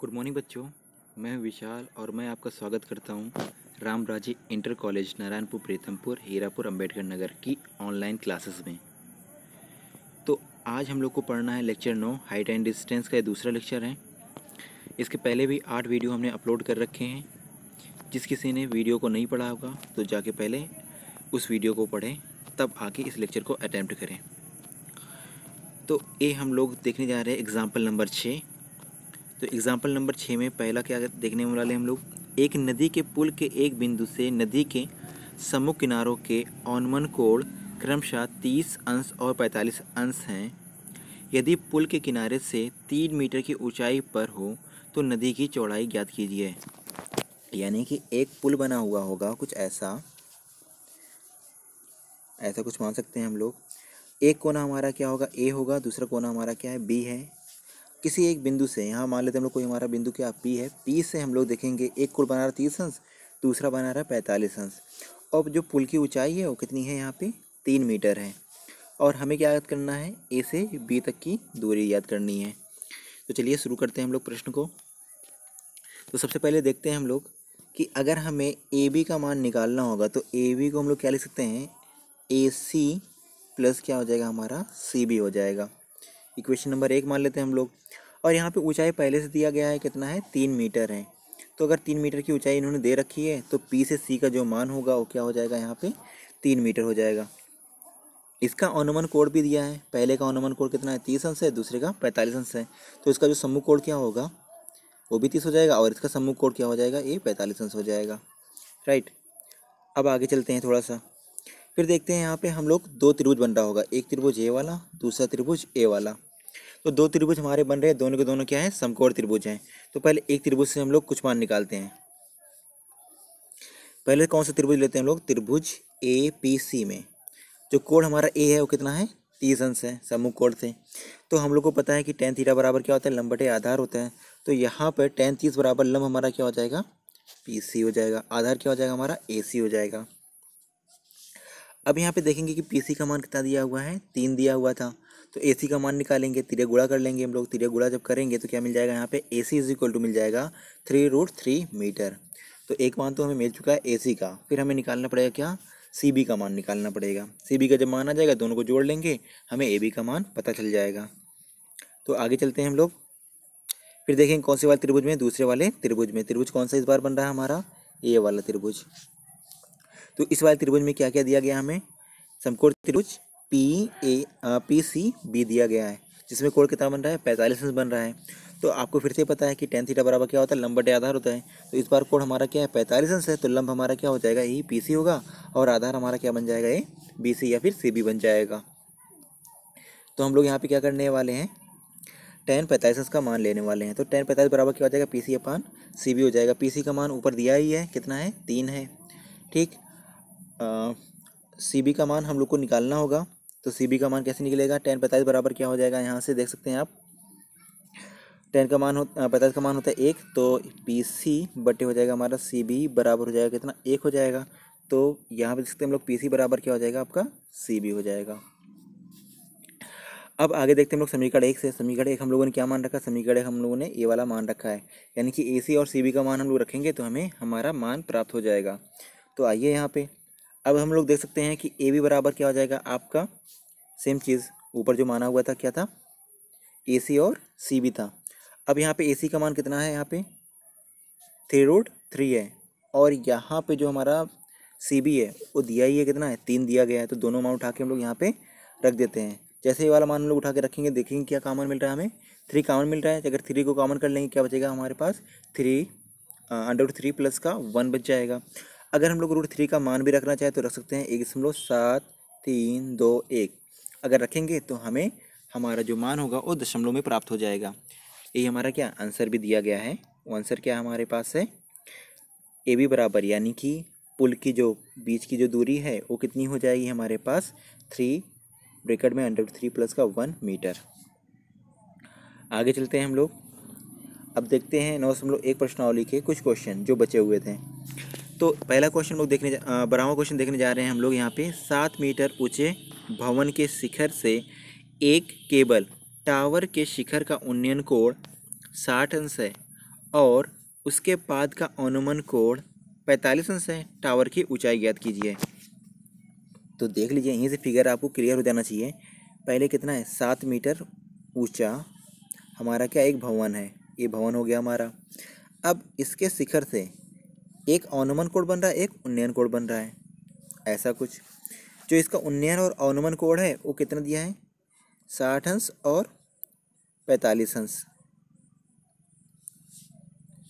Good morning बच्चों मैं विशाल और मैं आपका स्वागत करता हूँ राम राजे इंटर कॉलेज नारायणपुर प्रीतमपुर हीरापुर अंबेडकर नगर की ऑनलाइन क्लासेस में तो आज हम लोग को पढ़ना है लेक्चर नौ हाइट एंड डिस्टेंस का दूसरा लेक्चर है इसके पहले भी आठ वीडियो हमने अपलोड कर रखे हैं जिस किसी ने वीडियो को नहीं पढ़ा होगा तो जाके पहले उस वीडियो को पढ़ें तब आके इस लेक्चर को अटैम्प्ट करें तो ये हम लोग देखने जा रहे हैं एग्ज़ाम्पल नंबर छः तो एग्ज़ाम्पल नंबर छः में पहला क्या देखने वाले हम लोग एक नदी के पुल के एक बिंदु से नदी के समूह किनारों के ऑनमन कोण क्रमशः तीस अंश और पैंतालीस अंश हैं यदि पुल के किनारे से तीन मीटर की ऊंचाई पर हो तो नदी की चौड़ाई ज्ञात कीजिए यानी कि एक पुल बना हुआ होगा कुछ ऐसा ऐसा कुछ मान सकते हैं हम लोग एक कोना हमारा क्या होगा ए होगा दूसरा कोना हमारा क्या है बी है किसी एक बिंदु से यहाँ मान लेते हैं हम लोग कोई हमारा बिंदु क्या पी है पी से हम लोग देखेंगे एक कुल बना रहा तीस अंश दूसरा बना रहा है पैंतालीस अंश और जो पुल की ऊंचाई है वो कितनी है यहाँ पे तीन मीटर है और हमें क्या याद करना है ए से बी तक की दूरी याद करनी है तो चलिए शुरू करते हैं हम लोग प्रश्न को तो सबसे पहले देखते हैं हम लोग कि अगर हमें ए बी का मान निकालना होगा तो ए बी को हम लोग क्या लिख सकते हैं ए सी प्लस क्या हो जाएगा हमारा सी बी हो जाएगा इक्वेशन नंबर एक मान लेते हैं हम लोग और यहाँ पे ऊंचाई पहले से दिया गया है कितना है तीन मीटर है तो अगर तीन मीटर की ऊंचाई इन्होंने दे रखी है तो पी से सी का जो मान होगा वो क्या हो जाएगा यहाँ पे तीन मीटर हो जाएगा इसका अनुमान कोड भी दिया है पहले का अनुमान कोड कितना है तीस अंश है दूसरे का पैंतालीस अंश है तो इसका जो समूह कोड क्या होगा वो भी तीस हो जाएगा और इसका समूह कोड क्या हो जाएगा ये पैंतालीस अंश हो जाएगा राइट अब आगे चलते हैं थोड़ा सा फिर देखते हैं यहाँ पे हम लोग दो त्रिभुज बन रहा होगा एक त्रिभुज ए वाला दूसरा त्रिभुज ए वाला तो दो त्रिभुज हमारे बन रहे हैं दोनों के दोनों क्या है समकोण त्रिभुज हैं तो पहले एक त्रिभुज से हम लोग कुछ मान निकालते हैं पहले कौन सा त्रिभुज लेते हैं हम लोग त्रिभुज ए पी सी में जो कोण हमारा ए है वो कितना है तीस अंश है समूह कोण से तो हम लोग को पता है कि टेन थीटा बराबर क्या होता है लंब आधार होता है तो यहाँ पर टेन तीस बराबर लंब हमारा क्या हो जाएगा पी सी हो जाएगा आधार क्या हो जाएगा हमारा ए सी हो जाएगा अब यहाँ पे देखेंगे कि पी सी का मान कितना दिया हुआ है तीन दिया हुआ था तो ए सी का मान निकालेंगे तिरे गुड़ा कर लेंगे हम लोग तिरे गुड़ा जब करेंगे तो क्या मिल जाएगा यहाँ पे A C is equal to मिल जाएगा थ्री रूट थ्री मीटर तो एक मान तो हमें मिल चुका है ए सी का फिर हमें निकालना पड़ेगा क्या सी बी का मान निकालना पड़ेगा सी बी का जब मान आ जाएगा दोनों को जोड़ लेंगे हमें ए बी का मान पता चल जाएगा तो आगे चलते हैं हम लोग फिर देखेंगे कौन से वाले त्रिभुज में दूसरे वाले त्रिभुज में त्रिभुज कौन सा इस बार बन रहा है हमारा ए वाला त्रिभुज तो इस वाले त्रिभुज में क्या क्या दिया गया हमें समकोण त्रिभुज P A P C B दिया गया है जिसमें कोड कितना बन रहा है पैंतालीस बन रहा है तो आपको फिर से पता है कि टेन थीटा बराबर क्या होता है लंबा बटे आधार होता है तो इस बार कोड हमारा क्या है पैंतालीस है तो लंब हमारा क्या हो जाएगा ई पी सी होगा और आधार हमारा क्या बन जाएगा ये बी सी या फिर सी बी बन जाएगा तो हम लोग यहाँ पे क्या करने वाले हैं टेन पैंतालीस का मान लेने वाले हैं तो टेन पैंतालीस बराबर क्या हो जाएगा पी सी अपान सी बी हो जाएगा पी सी का मान ऊपर दिया ही है कितना है तीन है ठीक सी बी का मान हम लोग को निकालना होगा तो सी बी का मान कैसे निकलेगा टेन पैंतालीस बराबर क्या हो जाएगा यहाँ से देख सकते हैं आप टेन का मान हो पैंतालीस का मान होता है एक तो पी सी बटे हो जाएगा हमारा सी बी बराबर हो जाएगा कितना एक हो जाएगा तो यहाँ पे देख सकते हैं हम लोग पी सी बराबर क्या हो जाएगा आपका सी बी हो जाएगा अब आगे देखते हैं हम लोग समीकरण एक से समीकरण एक हम लोगों ने क्या मान रखा समीकरण एक हम लोगों ने ए वाला मान रखा है यानी कि ए सी और सी बी का मान हम लोग रखेंगे तो हमें हमारा मान प्राप्त हो जाएगा तो आइए यहाँ पे अब हम लोग देख सकते हैं कि ए बी बराबर क्या हो जाएगा आपका सेम चीज़ ऊपर जो माना हुआ था क्या था ए सी और सी बी था अब यहाँ पे ए सी का मान कितना है यहाँ पे थ्री रूट थ्री है और यहाँ पे जो हमारा सी बी है वो दिया ही है कितना है तीन दिया गया है तो दोनों मान उठा के हम लोग यहाँ पे रख देते हैं जैसे ये वाला मान हम लोग उठा के रखेंगे देखेंगे क्या कामन मिल रहा है हमें थ्री कामन मिल रहा है अगर थ्री को कामन कर लेंगे क्या बचेगा हमारे पास थ्री अंडर थ्री प्लस का वन बच जाएगा अगर हम लोग रूट थ्री का मान भी रखना चाहें तो रख सकते हैं एक दशमलव सात तीन दो एक अगर रखेंगे तो हमें हमारा जो मान होगा वो दशमलव में प्राप्त हो जाएगा ये हमारा क्या आंसर भी दिया गया है वो आंसर क्या हमारे पास है ए बी बराबर यानी कि पुल की जो बीच की जो दूरी है वो कितनी हो जाएगी हमारे पास थ्री ब्रेकेट में अंडर थ्री प्लस का वन मीटर आगे चलते हैं हम लोग अब देखते हैं नौ दशमलव एक प्रश्नावली के कुछ क्वेश्चन जो बचे हुए थे तो पहला क्वेश्चन लोग देखने बारहवा क्वेश्चन देखने जा रहे हैं हम लोग यहाँ पे सात मीटर ऊंचे भवन के शिखर से एक केबल टावर के शिखर का उन्नयन कोण साठ अंश है और उसके बाद का अनुमन कोण पैंतालीस अंश है टावर की ऊंचाई ज्ञात कीजिए तो देख लीजिए यहीं से फिगर आपको क्लियर हो जाना चाहिए पहले कितना है सात मीटर ऊंचा हमारा क्या एक भवन है ये भवन हो गया हमारा अब इसके शिखर से एक अनुमन कोड बन रहा है एक उन्नयन कोड बन रहा है ऐसा कुछ जो इसका उन्नयन और अनुमन कोड है वो कितना दिया है साठ अंश और पैंतालीस अंश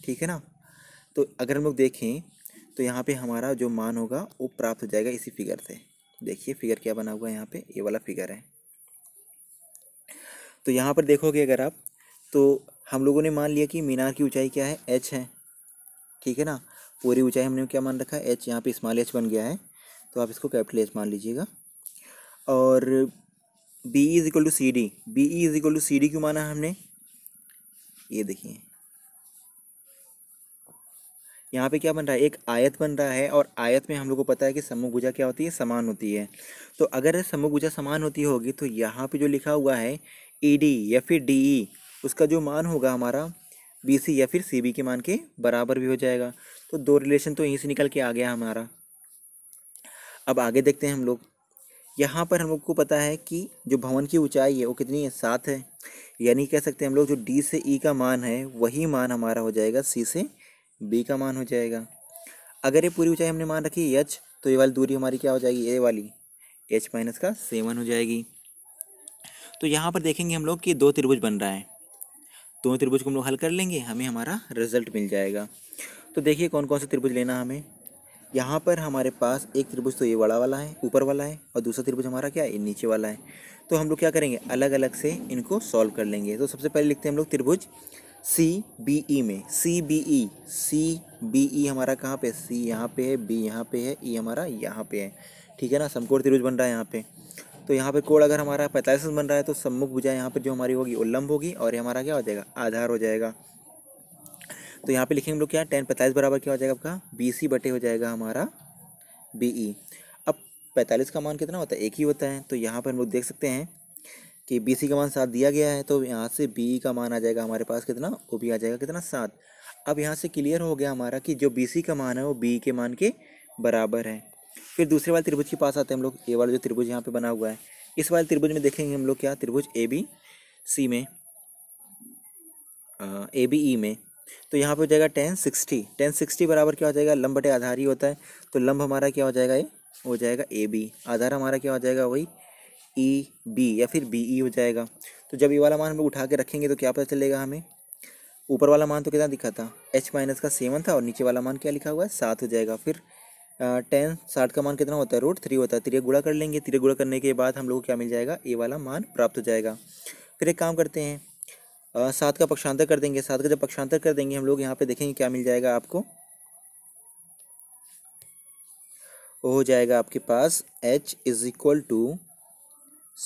ठीक है ना तो अगर हम लोग देखें तो यहाँ पे हमारा जो मान होगा वो प्राप्त हो जाएगा इसी फिगर से देखिए फिगर क्या बना हुआ है यहाँ पे ये वाला फिगर है तो यहाँ पर देखोगे अगर आप तो हम लोगों ने मान लिया कि मीनार की ऊंचाई क्या है एच है ठीक है ना पूरी ऊंचाई हमने क्या मान रखा है एच यहाँ पे स्मॉल एच बन गया है तो आप इसको कैपिटल एच मान लीजिएगा और B is equal to C D B is equal to C D क्यों माना है हमने ये देखिए यहाँ पे क्या बन रहा है एक आयत बन रहा है और आयत में हम लोग को पता है कि समूह क्या होती है समान होती है तो अगर समूह समान होती होगी तो यहाँ पे जो लिखा हुआ है ई e डी या फिर डी ई e, उसका जो मान होगा हमारा बी सी या फिर सी बी के मान के बराबर भी हो जाएगा तो दो रिलेशन तो यहीं से निकल के आ गया हमारा अब आगे देखते हैं हम लोग यहाँ पर हम लोग को पता है कि जो भवन की ऊंचाई है वो कितनी है सात है यानी कह सकते हैं हम लोग जो डी से ई e का मान है वही मान हमारा हो जाएगा सी से बी का मान हो जाएगा अगर ये पूरी ऊंचाई हमने मान रखी एच तो ये वाली दूरी हमारी क्या हो जाएगी ए वाली एच माइनस का सेवन हो जाएगी तो यहाँ पर देखेंगे हम लोग कि दो त्रिभुज बन रहा है दोनों त्रिभुज को हम लोग हल कर लेंगे हमें हमारा रिजल्ट मिल जाएगा तो देखिए कौन कौन से त्रिभुज लेना हमें यहाँ पर हमारे पास एक त्रिभुज तो ये बड़ा वाला है ऊपर वाला है और दूसरा त्रिभुज हमारा क्या है ये नीचे वाला है तो हम लोग क्या करेंगे अलग अलग से इनको सॉल्व कर लेंगे तो सबसे पहले लिखते हैं हम लोग त्रिभुज सी बी ई में C B E C B E हमारा कहाँ पे सी यहाँ पे है बी यहाँ पे है ई e हमारा यहाँ पे है ठीक है ना समकोण त्रिभुज बन रहा है यहाँ पे तो यहाँ पर कोड अगर हमारा पैंतालीस बन रहा है तो सम्मुख भुजा यहाँ पर जो हमारी होगी उल्लंब होगी और ये हमारा क्या हो जाएगा आधार हो जाएगा तो यहाँ पे लिखेंगे हम लोग क्या टेन पैंतालीस बराबर क्या हो जाएगा आपका बी सी बटे हो जाएगा हमारा बी ई e। अब पैंतालीस का मान कितना होता है एक ही होता है तो यहाँ पर हम लोग देख सकते हैं कि बी सी का मान सात दिया गया है तो यहाँ से बी e का मान आ जाएगा हमारे पास कितना वो भी आ जाएगा कितना सात अब यहाँ से क्लियर हो गया हमारा कि जो बी सी का मान है वो बी e के मान के बराबर है फिर दूसरे वाले त्रिभुज के पास आते हैं हम लोग ए वाला जो त्रिभुज यहाँ पे बना हुआ है इस वाले त्रिभुज में देखेंगे हम लोग क्या त्रिभुज ए बी सी में ए बी ई में तो यहाँ पे हो जाएगा टेन सिक्सटी टेन सिक्सटी बराबर क्या हो जाएगा लंब बटे आधार ही होता है तो लंब हमारा क्या हो जाएगा ये हो जाएगा ए बी आधार हमारा क्या हो जाएगा वही ई e बी या फिर बी ई e हो जाएगा तो जब ये वाला मान हम लोग उठा के रखेंगे तो क्या पता चलेगा हमें ऊपर वाला मान तो कितना दिखा था एच माइनस का सेवन था और नीचे वाला मान क्या लिखा हुआ है सात हो जाएगा फिर टेन साठ का मान कितना होता है रूट थ्री होता है थ्री गुड़ा कर लेंगे थ्री गुड़ा करने के बाद हम लोग को क्या मिल जाएगा ए वाला मान प्राप्त हो जाएगा फिर एक काम करते हैं सात का पक्षांतर कर देंगे सात का जब पक्षांतर कर देंगे हम लोग यहाँ पे देखेंगे क्या मिल जाएगा आपको हो जाएगा आपके पास H is equal to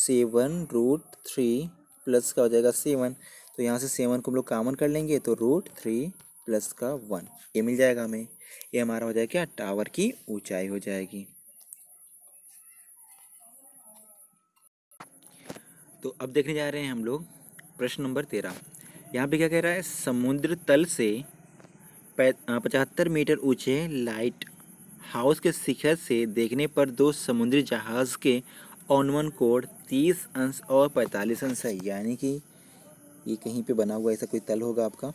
seven root three plus का हो जाएगा सेवन तो यहाँ से सेवन को हम लोग कामन कर लेंगे तो रूट थ्री प्लस का वन ये मिल जाएगा हमें ये हमारा हो जाएगा क्या टावर की ऊंचाई हो जाएगी तो अब देखने जा रहे हैं हम लोग प्रश्न नंबर तेरह यहाँ पे क्या कह रहा है समुद्र तल से पचहत्तर मीटर ऊंचे लाइट हाउस के शिखर से देखने पर दो समुद्री जहाज़ के ऑनवन कोड तीस अंश और पैंतालीस अंश है यानी कि ये कहीं पे बना हुआ ऐसा कोई तल होगा आपका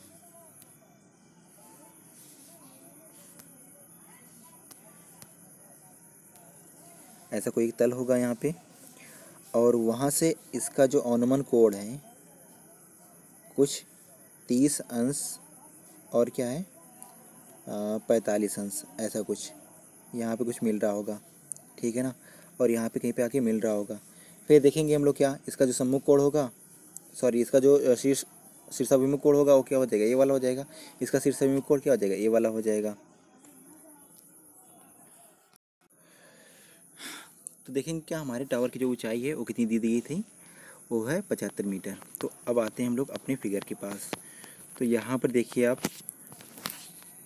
ऐसा कोई तल होगा यहाँ पे और वहाँ से इसका जो ऑनमन कोड है कुछ तीस अंश और क्या है पैंतालीस अंश ऐसा कुछ यहाँ पे कुछ मिल रहा होगा ठीक है ना और यहाँ पे कहीं पे आके मिल रहा होगा फिर देखेंगे हम लोग क्या इसका जो सम्मुख कोड होगा सॉरी इसका जो शीर्ष शीर्षाभिमुख कोड होगा वो क्या हो जाएगा ये वाला हो जाएगा इसका शीर्षाभिमुख कोड क्या हो जाएगा ये वाला हो जाएगा तो देखेंगे क्या हमारे टावर की जो ऊंचाई है वो कितनी दी गई थी वो है पचहत्तर मीटर तो अब आते हैं हम लोग अपने फिगर के पास तो यहाँ पर देखिए आप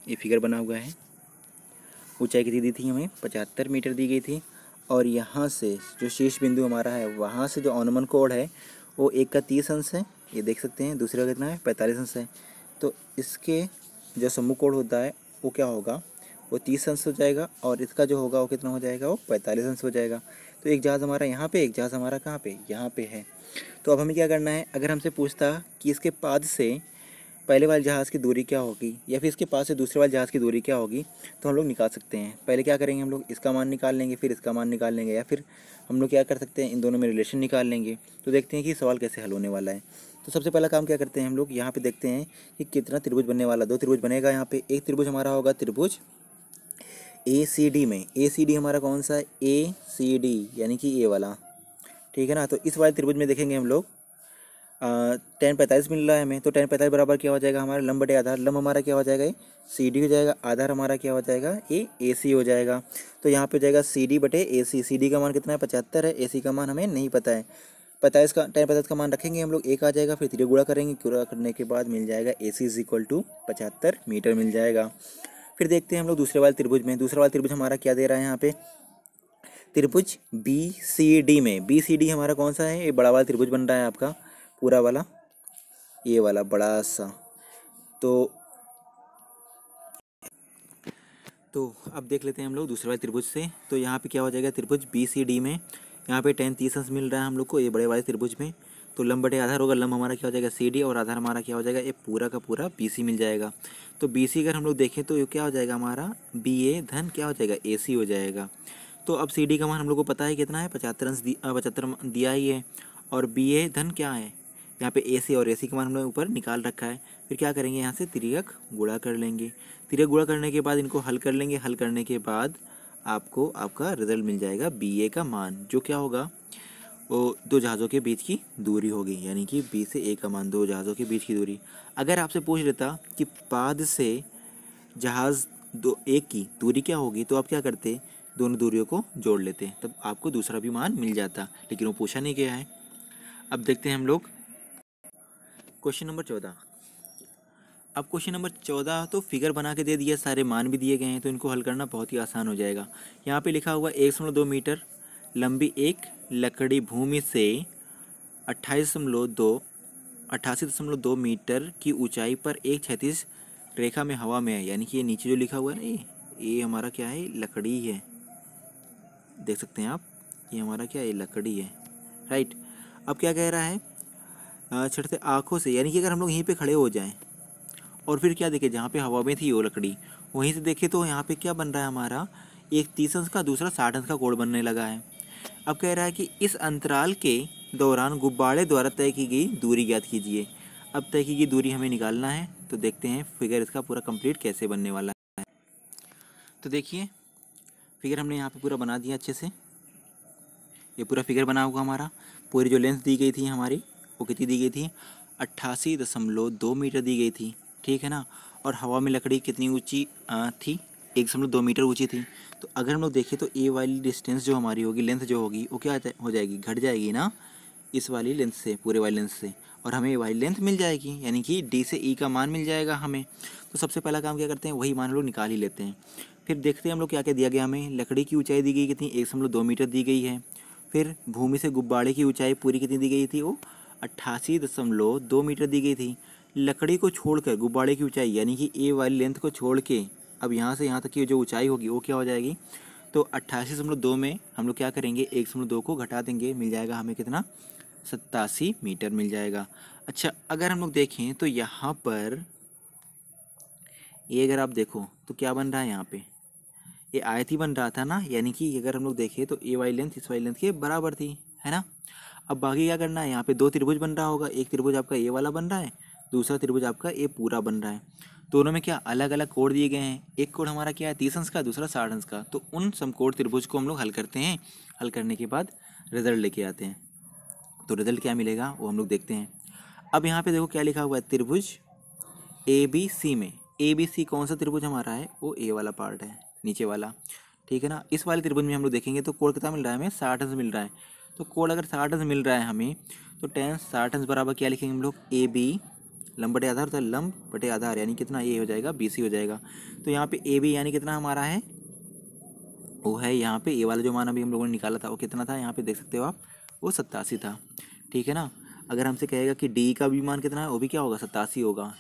ये फिगर बना हुआ है ऊंचाई कितनी दी थी हमें पचहत्तर मीटर दी गई थी और यहाँ से जो शीर्ष बिंदु हमारा है वहाँ से जो ऑनमन कोड है वो एक का तीस अंश है ये देख सकते हैं दूसरे का कितना है पैंतालीस अंश है तो इसके जो समूह कोड होता है वो क्या होगा वो तीस अंश हो जाएगा और इसका जो होगा वो कितना हो जाएगा वो पैंतालीस अंश हो जाएगा तो एक जहाज़ हमारा यहाँ पे एक जहाज़ हमारा कहाँ पे यहाँ पे है तो अब हमें क्या करना है अगर हमसे पूछता कि इसके पाद से पहले वाले जहाज़ की दूरी क्या होगी या फिर इसके पास से दूसरे वाले जहाज़ की दूरी क्या होगी तो हम लोग निकाल सकते हैं पहले क्या करेंगे हम लोग इसका मान निकाल लेंगे फिर इसका मान निकाल लेंगे या फिर हम लोग क्या कर सकते हैं इन दोनों में रिलेशन निकाल लेंगे तो देखते हैं कि सवाल कैसे हल होने वाला है तो सबसे पहला काम क्या करते हैं हम लोग यहाँ पे देखते हैं कि कितना त्रिभुज बनने वाला दो त्रिभुज बनेगा यहाँ पे एक त्रिभुज हमारा होगा त्रिभुज ए सी डी में ए सी डी हमारा कौन सा है ए सी डी यानी कि ए वाला ठीक है ना तो इस वाले त्रिभुज में देखेंगे हम लोग टेन पैंतालीस मिल रहा है हमें तो टेन पैंतालीस बराबर क्या हो जाएगा हमारा लंब बटे आधार लंब हमारा क्या हो जाएगा ये सी डी हो जाएगा आधार हमारा क्या हो जाएगा ये ए सी हो जाएगा तो यहाँ पे हो जाएगा सी डी बटे ए सी सी डी का मान कितना है पचहत्तर है ए सी का मान हमें नहीं पता है पैंतालीस का टेन पैंतालीस का मान रखेंगे हम लोग एक आ जाएगा फिर तिरे करेंगे गुड़ा करने के बाद मिल जाएगा A C is equal to पचहत्तर मीटर मिल जाएगा फिर देखते हैं हम लोग दूसरे वाले त्रिभुज में दूसरा वाला त्रिभुज हमारा क्या दे रहा है यहाँ पे त्रिभुज बी सी डी में बी सी डी हमारा कौन सा है ये बड़ा वाला त्रिभुज बन रहा है आपका पूरा वाला ये वाला बड़ा सा तो तो अब देख लेते हैं हम लोग दूसरे वाले त्रिभुज से तो यहाँ पे क्या हो जाएगा त्रिभुज बी सी डी में यहाँ पे टेन तीस अंश मिल रहा है हम लोग को ये बड़े वाले त्रिभुज में तो लम बटे आधार होगा लम हमारा क्या हो जाएगा सी डी और आधार हमारा क्या हो जाएगा ये पूरा का पूरा बी सी मिल जाएगा तो बी सी अगर हम लोग देखें तो ये क्या हो जाएगा हमारा बी ए धन क्या हो जाएगा ए सी हो जाएगा तो अब सी डी का मान हम लोग को पता है कितना है पचहत्तर अंश पचहत्तर दिया ही है और बी ए धन क्या है यहाँ पे ए सी और ए सी का मान हमने ऊपर निकाल रखा है फिर क्या करेंगे यहाँ से तिरक गुड़ा कर लेंगे तिरक गुड़ा करने के बाद इनको हल कर लेंगे हल करने के बाद आपको आपका रिजल्ट मिल जाएगा बी ए का मान जो क्या होगा वो दो जहाज़ों के बीच की दूरी होगी यानी कि बी से ए का मान दो जहाज़ों के बीच की दूरी अगर आपसे पूछ लेता कि पाद से जहाज़ दो एक की दूरी क्या होगी तो आप क्या करते दोनों दूरियों को जोड़ लेते तब आपको दूसरा भी मान मिल जाता लेकिन वो पूछा नहीं गया है अब देखते हैं हम लोग क्वेश्चन नंबर चौदह अब क्वेश्चन नंबर चौदह तो फिगर बना के दे दिया सारे मान भी दिए गए हैं तो इनको हल करना बहुत ही आसान हो जाएगा यहाँ पे लिखा हुआ एक दो मीटर लंबी एक लकड़ी भूमि से अट्ठाईस दशमलव दो अट्ठासी दशमलव दो मीटर की ऊंचाई पर एक छत्तीस रेखा में हवा में है यानी कि ये नीचे जो लिखा हुआ है ना ये हमारा क्या है लकड़ी है देख सकते हैं आप ये हमारा क्या है लकड़ी है राइट अब क्या कह रहा है छठते आँखों से यानी कि अगर हम लोग यहीं पे खड़े हो जाएं और फिर क्या देखें जहाँ पे हवा में थी वो लकड़ी वहीं से देखें तो यहाँ पे क्या बन रहा है हमारा एक तीस अंश का दूसरा साठ अंश का कोड बनने लगा है अब कह रहा है कि इस अंतराल के दौरान गुब्बारे द्वारा तय की गई दूरी ज्ञात कीजिए अब तय की गई दूरी हमें निकालना है तो देखते हैं फिगर इसका पूरा कंप्लीट कैसे बनने वाला है तो देखिए फिगर हमने यहाँ पे पूरा बना दिया अच्छे से ये पूरा फिगर बना हुआ हमारा पूरी जो लेंथ दी गई थी हमारी वो कितनी दी गई थी अट्ठासी दशमलव दो मीटर दी गई थी ठीक है ना और हवा में लकड़ी कितनी ऊँची थी एक दशमलव दो मीटर ऊँची थी तो अगर हम लोग देखें तो ए वाली डिस्टेंस जो हमारी होगी लेंथ जो होगी वो क्या हो जाएगी घट जाएगी ना इस वाली लेंथ से पूरे वाली लेंथ से और हमें वाली लेंथ मिल जाएगी यानी कि डी से ई e का मान मिल जाएगा हमें तो सबसे पहला काम क्या करते हैं वही मान हम लोग निकाल ही लेते हैं फिर देखते हैं हम लोग क्या क्या दिया गया हमें लकड़ी की ऊंचाई दी गई कितनी एक दशमलव दो मीटर दी गई है फिर भूमि से गुब्बारे की ऊंचाई पूरी कितनी दी गई थी वो अट्ठासी दशमलव दो मीटर दी गई थी लकड़ी को छोड़कर गुब्बारे की ऊंचाई यानी कि ए वाली लेंथ को छोड़ के अब यहाँ से यहाँ तक की जो ऊँचाई होगी वो क्या हो जाएगी तो अट्ठासी दशमलव दो में हम लोग क्या करेंगे एक दशमलव दो को घटा देंगे मिल जाएगा हमें कितना सत्तासी मीटर मिल जाएगा अच्छा अगर हम लोग देखें तो यहाँ पर ये अगर आप देखो तो क्या बन रहा है यहाँ पे ये आयत ही बन रहा था ना यानी कि अगर हम लोग देखें तो ए वाई लेंथ इस वाई लेंथ के बराबर थी है ना अब बाकी क्या करना है यहाँ पे दो त्रिभुज बन रहा होगा एक त्रिभुज आपका ए वाला बन रहा है दूसरा त्रिभुज आपका ए पूरा बन रहा है दोनों में क्या अलग अलग कोड दिए गए हैं एक कोड हमारा क्या है तीस अंश का दूसरा साठ अंश का तो उन कोड त्रिभुज को हम लोग हल करते हैं हल करने के बाद रिजल्ट लेके आते हैं तो रिजल्ट क्या मिलेगा वो हम लोग देखते हैं अब यहाँ पे देखो क्या लिखा हुआ है त्रिभुज ए बी सी में ए बी सी कौन सा त्रिभुज हमारा है वो ए वाला पार्ट है नीचे वाला ठीक है ना इस वाले त्रिभुज में हम लोग देखेंगे तो कोड कितना मिल रहा है हमें साठ अंश मिल रहा है तो कोड अगर साठ अंश मिल रहा है हमें तो टेंस साठ अंश बराबर क्या लिखेंगे हम लोग ए बी लम बटे आधार होता है लंब बटे आधार यानी कितना ए हो जाएगा बी हो जाएगा तो यहाँ पे ए बी यानी कितना हमारा है वो है यहाँ पे ए वाला जो मान अभी हम लोगों ने निकाला था वो कितना था यहाँ पे देख सकते हो आप वो सत्तासी था ठीक है ना अगर हमसे कहेगा कि डी का भी मान कितना है वो भी क्या होगा सत्तासी होगा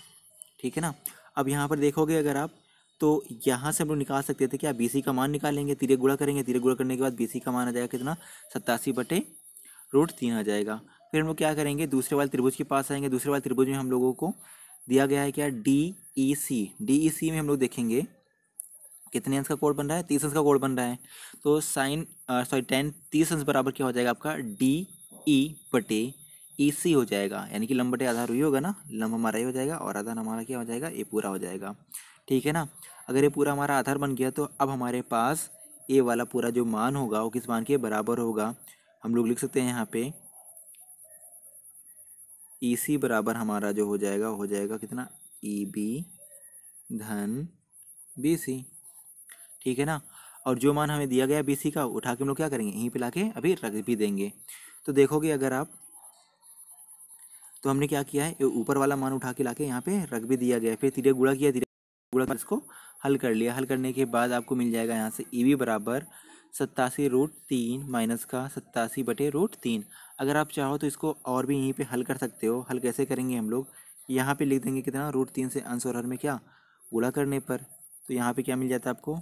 ठीक है ना अब यहाँ पर देखोगे अगर आप तो यहाँ से हम लोग निकाल सकते थे क्या बी सी का मान निकालेंगे तीरे गुड़ा करेंगे तीरे गुड़ा करने के बाद बी सी का मान आ जाएगा कितना सत्तासी बटे रूट तीन आ जाएगा फिर हम लोग क्या करेंगे दूसरे वाले त्रिभुज के पास आएंगे दूसरे वाले त्रिभुज में हम लोगों को दिया गया है क्या D E C D E सी में हम लोग देखेंगे कितने अंश का कोड बन रहा है तीस अंश का कोड बन रहा है तो साइन सॉरी टेन तीस अंश बराबर क्या हो जाएगा आपका डी ई e बटे ई e सी हो जाएगा यानी कि लंब बटे आधार हुई होगा ना लंब हमारा ही हो जाएगा और आधार हमारा क्या हो जाएगा ये पूरा हो जाएगा ठीक है ना अगर ये पूरा हमारा आधार बन गया तो अब हमारे पास ये वाला पूरा जो मान होगा वो किस मान के बराबर होगा हम लोग लिख सकते हैं यहाँ पे ई e सी बराबर हमारा जो हो जाएगा हो जाएगा कितना ई e बी धन बी सी ठीक है ना और जो मान हमें दिया गया बी सी का उठा के हम लोग क्या करेंगे यहीं पे लाके अभी रख भी देंगे तो देखोगे अगर आप तो हमने क्या किया है ऊपर वाला मान उठा के लाके यहाँ पे रख भी दिया गया फिर तीरे गुड़ा किया तीरे गुड़ा इसको हल कर लिया हल करने के बाद आपको मिल जाएगा यहाँ से ई e बी बराबर सत्तासी रूट तीन माइनस का सत्तासी बटे रूट तीन अगर आप चाहो तो इसको और भी यहीं पे हल कर सकते हो हल कैसे करेंगे हम लोग यहाँ पे लिख देंगे कितना रूट तीन से अंश और हर में क्या गुणा करने पर तो यहाँ पे क्या मिल जाता है आपको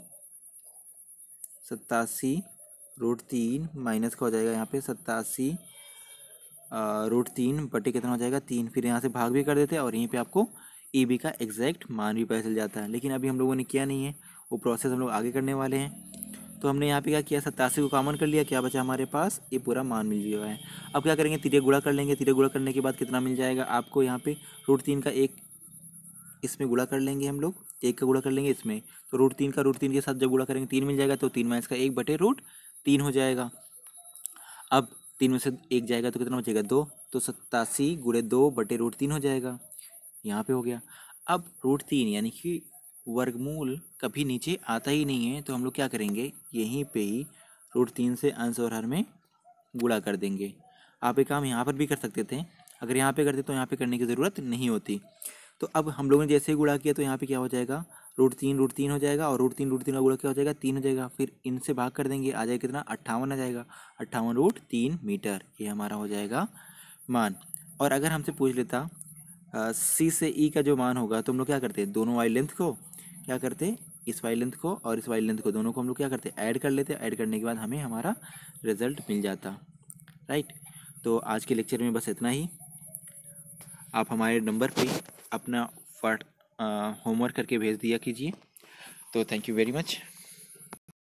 सत्तासी रूट तीन माइनस का हो जाएगा यहाँ पे सत्तासी रूट तीन बटे कितना हो जाएगा तीन फिर यहाँ से भाग भी कर देते हैं और यहीं पर आपको ई बी का एग्जैक्ट मान भी पता चल जाता है लेकिन अभी हम लोगों ने किया नहीं है वो प्रोसेस हम लोग आगे करने वाले हैं तो हमने यहाँ पे क्या किया सत्तासी को कामन कर लिया क्या बचा हमारे पास ये पूरा मान मिल गया है अब क्या करेंगे तिरे गुड़ा कर लेंगे तिरे गुड़ा करने के बाद कितना मिल जाएगा आपको यहाँ पे रूट तीन का एक इसमें गुड़ा कर लेंगे हम लोग एक का गुड़ा कर लेंगे इसमें तो रूट तीन का रूट तीन के साथ जब गुड़ा करेंगे तीन मिल जाएगा तो तीन माइनस का एक बटे रूट तीन हो जाएगा अब तीन में से एक जाएगा तो कितना बचेगा दो तो सत्तासी गुड़े दो बटे रूट तीन हो जाएगा यहाँ पे हो गया अब रूट तीन यानी कि वर्गमूल कभी नीचे आता ही नहीं है तो हम लोग क्या करेंगे यहीं पे ही रूट तीन से अंश और हर में गुड़ा कर देंगे आप एक काम यहाँ पर भी कर सकते थे अगर यहाँ पे करते तो यहाँ पे करने की ज़रूरत नहीं होती तो अब हम लोगों ने जैसे ही गुड़ा किया तो यहाँ पे क्या हो जाएगा रूट तीन रूट तीन हो जाएगा और रूट तीन रूट तीन का गुड़ा क्या हो जाएगा तीन हो जाएगा फिर इनसे भाग कर देंगे आ जाएगा कितना अट्ठावन आ जाएगा अट्ठावन रूट तीन मीटर ये हमारा हो जाएगा मान और अगर हमसे पूछ लेता सी से ई e का जो मान होगा तो हम लोग क्या करते हैं दोनों वाई लेंथ को क्या करते इस वाई लेंथ को और इस वाई लेंथ को दोनों को हम लोग क्या करते ऐड कर लेते ऐड करने के बाद हमें हमारा रिजल्ट मिल जाता राइट तो आज के लेक्चर में बस इतना ही आप हमारे नंबर पे अपना होमवर्क करके भेज दिया कीजिए तो थैंक यू वेरी मच